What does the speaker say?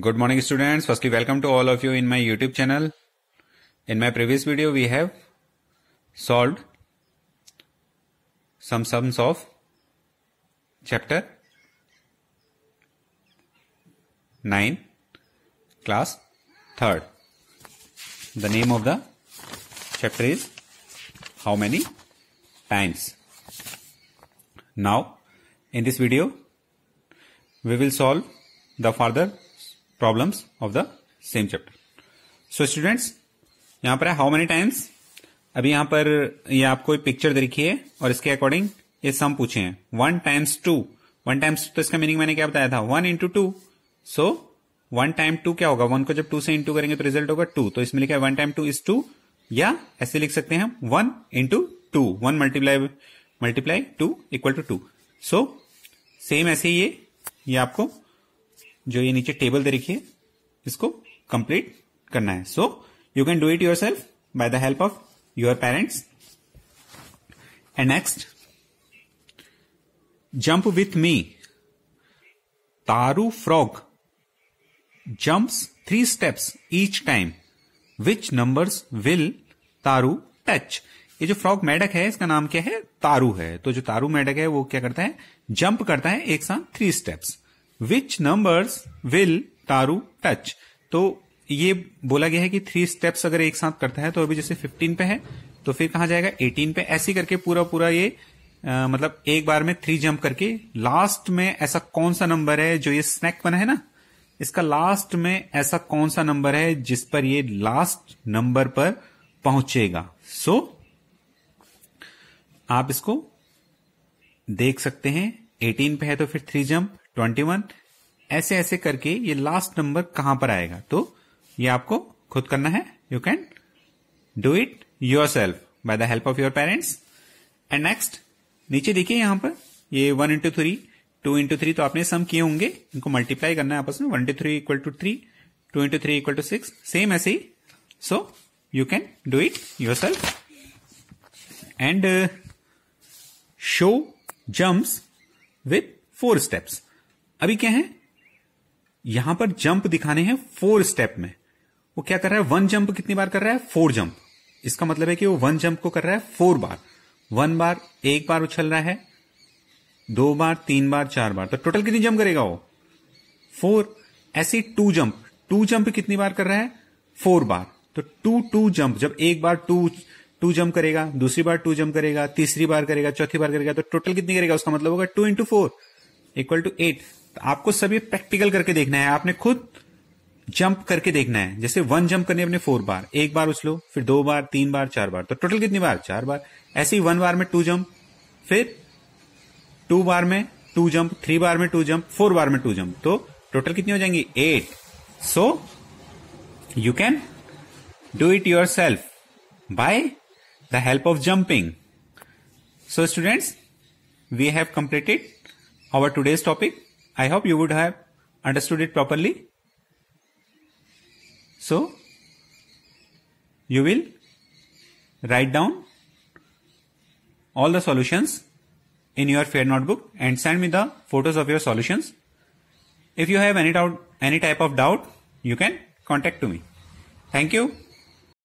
Good morning students. Firstly, welcome to all of you in my YouTube channel. In my previous video, we have solved some sums of chapter 9, class 3rd. The name of the chapter is how many times. Now, in this video, we will solve the further problems of the same chapter so students यहां पर है how many times अभी यहां पर ये आपको एक picture देखिए और इसके अकॉर्डिंग ये सम पूछे हैं one times two one times तो इसका मीनिंग मैंने क्या बताया था one into two so one time two क्या होगा वन को जब टू से इंटू करेंगे तो रिजल्ट होगा टू तो इसमें लिखा है one time two is two या ऐसे लिख सकते हैं हम one into two one multiply multiply two equal to two so same ऐसे ही ये ये आपको जो ये नीचे टेबल दे रखी है इसको कंप्लीट करना है so you can do it yourself by the help of your parents and next jump with me Taru frog jumps three steps each time which numbers will Taru touch ये जो फ्रॉग मेडक है इसका नाम क्या है तारू है तो जो तारू मेडक है वो क्या करता है जंप करता है एक साथ three steps which numbers will Taru touch तो ये बोला गया है कि थ्री स्टेप्स अगर एक साथ करता है तो अभी जैसे फिफ्टीन पे है तो फिर कहा जाएगा एटीन पे ऐसी करके पूरा पूरा ये आ, मतलब एक बार में थ्री जंप करके लास्ट में ऐसा कौन सा नंबर है जो ये स्नैक बना है ना इसका लास्ट में ऐसा कौन सा नंबर है जिस पर ये लास्ट नंबर पर पहुंचेगा सो so, आप इसको देख सकते हैं 18 पे है तो फिर थ्री जंप ट्वेंटी वन ऐसे ऐसे करके ये लास्ट नंबर कहां पर आएगा तो ये आपको खुद करना है you can do it yourself by the help of your parents and next नीचे देखिए यहां पर ये one into three two into three तो आपने सम किए होंगे इनको मल्टीप्लाई करना है आपस में one into three equal to three two into three equal to six same ऐसे ही so you can do it yourself and show jumps with four steps अभी क्या है यहां पर जंप दिखाने हैं फोर स्टेप में वो क्या कर रहा है वन जंप कितनी बार कर रहा है फोर जंप इसका मतलब है कि वो वन जंप को कर रहा है फोर बार वन बार एक बार उछल रहा है दो बार तीन बार चार बार तो टोटल कितनी जंप करेगा वो फोर ऐसे टू जंप टू जंप कितनी बार कर रहा है फोर बार तो टू टू जंप जब एक बार टू टू जंप करेगा दूसरी बार टू जंप करेगा तीसरी बार करेगा चौथी बार करेगा तो टोटल कितनी करेगा उसका मतलब होगा two into four equal to eight आपको सभी प्रैक्टिकल करके देखना है आपने खुद जंप करके देखना है जैसे वन जंप करने अपने फोर बार एक बार उछलो फिर दो बार तीन बार चार बार तो टोटल कितनी बार चार बार ऐसे ही वन बार में टू जंप फिर टू बार में टू जंप थ्री बार में टू जंप फोर बार में टू जंप तो टोटल कितनी हो जाएंगी eight so you can do it yourself by the help of jumping so students we have completed our today's topic I hope you would have understood it properly. So, you will write down all the solutions in your fair notebook and send me the photos of your solutions. If you have any doubt, any type of doubt, you can contact to me. Thank you.